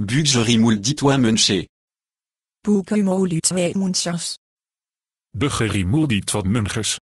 Buggerimul dit Boekemol dit wat eh, munchers. Buggerimul dit toi munchers.